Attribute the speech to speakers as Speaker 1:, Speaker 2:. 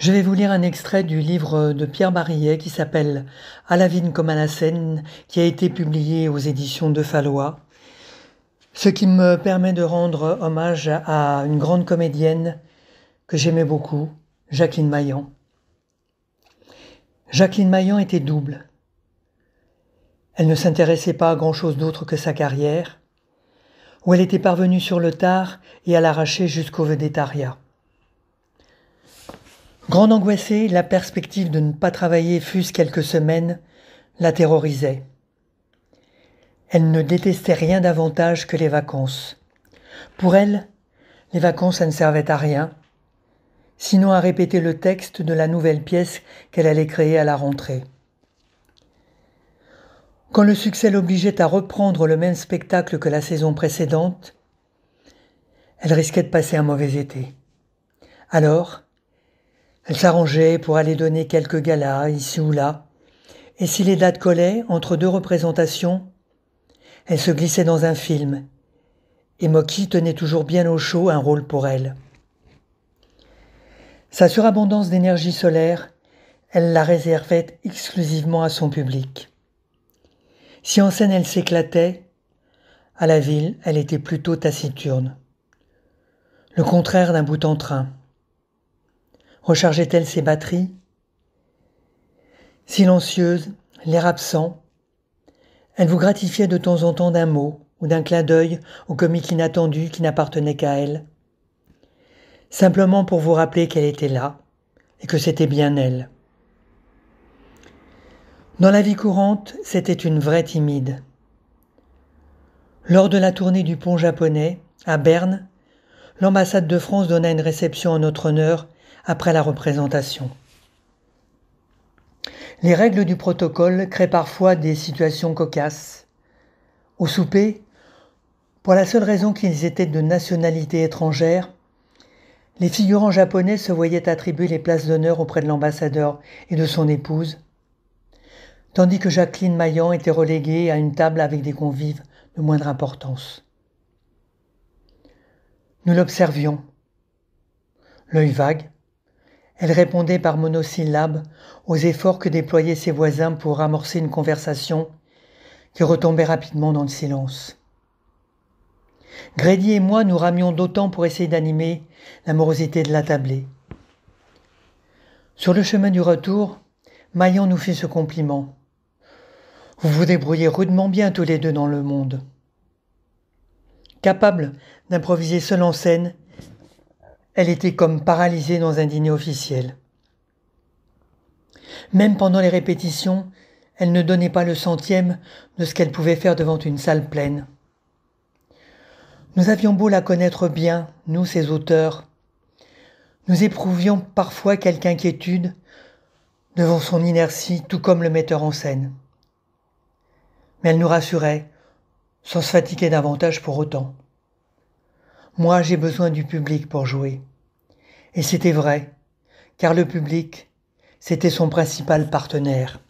Speaker 1: Je vais vous lire un extrait du livre de Pierre Barillet qui s'appelle À la vigne comme à la scène » qui a été publié aux éditions de Fallois. Ce qui me permet de rendre hommage à une grande comédienne que j'aimais beaucoup, Jacqueline Maillan. Jacqueline Maillan était double. Elle ne s'intéressait pas à grand-chose d'autre que sa carrière, où elle était parvenue sur le tard et à l'arracher jusqu'au védétariat. Grande angoissée, la perspective de ne pas travailler fût-ce quelques semaines la terrorisait. Elle ne détestait rien davantage que les vacances. Pour elle, les vacances, ne servaient à rien, sinon à répéter le texte de la nouvelle pièce qu'elle allait créer à la rentrée. Quand le succès l'obligeait à reprendre le même spectacle que la saison précédente, elle risquait de passer un mauvais été. Alors, elle s'arrangeait pour aller donner quelques galas ici ou là, et si les dates collaient entre deux représentations, elle se glissait dans un film, et Moki tenait toujours bien au chaud un rôle pour elle. Sa surabondance d'énergie solaire, elle la réservait exclusivement à son public. Si en scène elle s'éclatait, à la ville elle était plutôt taciturne. Le contraire d'un bout en train. Rechargeait-elle ses batteries Silencieuse, l'air absent, elle vous gratifiait de temps en temps d'un mot ou d'un clin d'œil au comique inattendu qui n'appartenait qu'à elle, simplement pour vous rappeler qu'elle était là et que c'était bien elle. Dans la vie courante, c'était une vraie timide. Lors de la tournée du pont japonais, à Berne, l'ambassade de France donna une réception en notre honneur après la représentation. Les règles du protocole créent parfois des situations cocasses. Au souper, pour la seule raison qu'ils étaient de nationalité étrangère, les figurants japonais se voyaient attribuer les places d'honneur auprès de l'ambassadeur et de son épouse, tandis que Jacqueline Maillan était reléguée à une table avec des convives de moindre importance. Nous l'observions, l'œil vague, elle répondait par monosyllabes aux efforts que déployaient ses voisins pour amorcer une conversation qui retombait rapidement dans le silence. Grady et moi nous ramions d'autant pour essayer d'animer l'amorosité morosité de l'attablée. Sur le chemin du retour, Maillan nous fit ce compliment. Vous vous débrouillez rudement bien tous les deux dans le monde. Capable d'improviser seul en scène elle était comme paralysée dans un dîner officiel. Même pendant les répétitions, elle ne donnait pas le centième de ce qu'elle pouvait faire devant une salle pleine. Nous avions beau la connaître bien, nous, ses auteurs. Nous éprouvions parfois quelque inquiétude devant son inertie, tout comme le metteur en scène. Mais elle nous rassurait, sans se fatiguer davantage pour autant. Moi, j'ai besoin du public pour jouer. Et c'était vrai, car le public, c'était son principal partenaire.